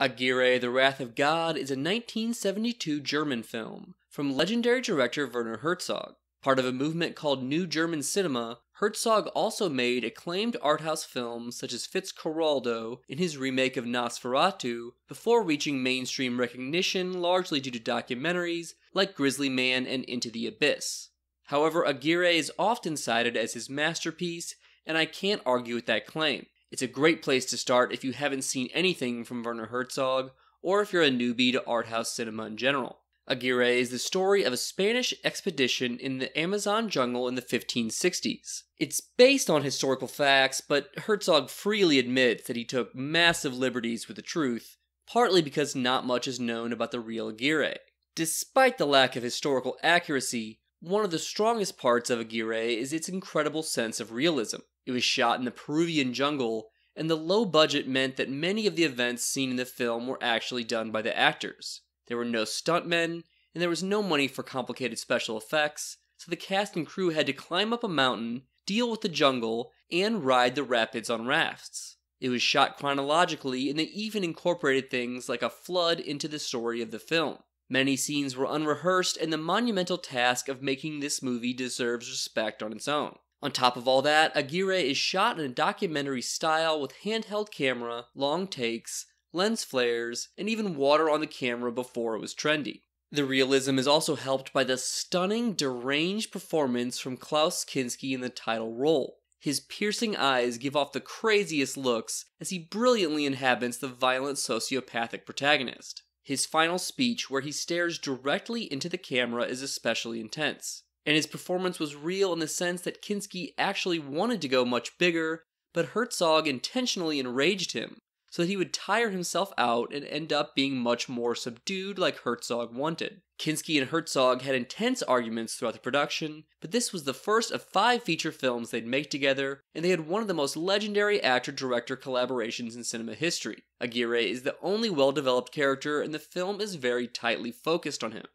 Aguirre, The Wrath of God is a 1972 German film from legendary director Werner Herzog. Part of a movement called New German Cinema, Herzog also made acclaimed arthouse films such as Fitzcarraldo in his remake of Nosferatu before reaching mainstream recognition largely due to documentaries like Grizzly Man and Into the Abyss. However, Aguirre is often cited as his masterpiece, and I can't argue with that claim. It's a great place to start if you haven't seen anything from Werner Herzog or if you're a newbie to art house cinema in general. Aguirre is the story of a Spanish expedition in the Amazon jungle in the 1560s. It's based on historical facts, but Herzog freely admits that he took massive liberties with the truth, partly because not much is known about the real Aguirre. Despite the lack of historical accuracy, one of the strongest parts of Aguirre is its incredible sense of realism. It was shot in the Peruvian jungle, and the low budget meant that many of the events seen in the film were actually done by the actors. There were no stuntmen, and there was no money for complicated special effects, so the cast and crew had to climb up a mountain, deal with the jungle, and ride the rapids on rafts. It was shot chronologically, and they even incorporated things like a flood into the story of the film. Many scenes were unrehearsed, and the monumental task of making this movie deserves respect on its own. On top of all that, Aguirre is shot in a documentary style with handheld camera, long takes, lens flares, and even water on the camera before it was trendy. The realism is also helped by the stunning, deranged performance from Klaus Kinski in the title role. His piercing eyes give off the craziest looks as he brilliantly inhabits the violent sociopathic protagonist. His final speech, where he stares directly into the camera, is especially intense and his performance was real in the sense that Kinski actually wanted to go much bigger, but Herzog intentionally enraged him so that he would tire himself out and end up being much more subdued like Herzog wanted. Kinski and Herzog had intense arguments throughout the production, but this was the first of five feature films they'd make together, and they had one of the most legendary actor director collaborations in cinema history. Aguirre is the only well developed character, and the film is very tightly focused on him.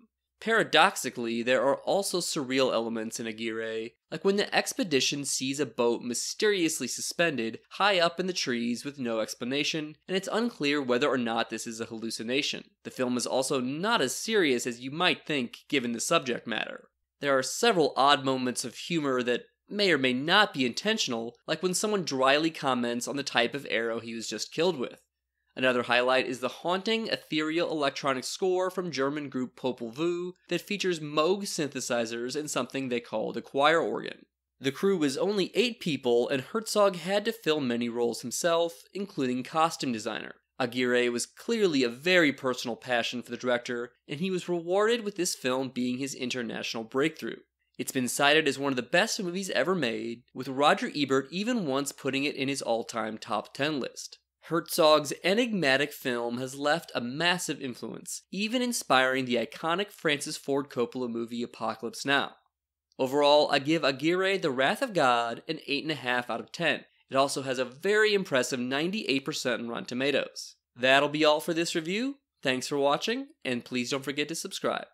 Paradoxically, there are also surreal elements in Aguirre, like when the expedition sees a boat mysteriously suspended high up in the trees with no explanation, and it's unclear whether or not this is a hallucination. The film is also not as serious as you might think given the subject matter. There are several odd moments of humor that may or may not be intentional, like when someone dryly comments on the type of arrow he was just killed with. Another highlight is the haunting, ethereal electronic score from German group Popol Vuh that features Moog synthesizers and something they called a choir organ. The crew was only eight people, and Herzog had to fill many roles himself, including costume designer. Aguirre was clearly a very personal passion for the director, and he was rewarded with this film being his international breakthrough. It's been cited as one of the best movies ever made, with Roger Ebert even once putting it in his all time top 10 list. Herzog's enigmatic film has left a massive influence, even inspiring the iconic Francis Ford Coppola movie Apocalypse Now. Overall, I give Aguirre The Wrath of God an 8.5 out of 10. It also has a very impressive 98% in Rotten Tomatoes. That'll be all for this review. Thanks for watching, and please don't forget to subscribe.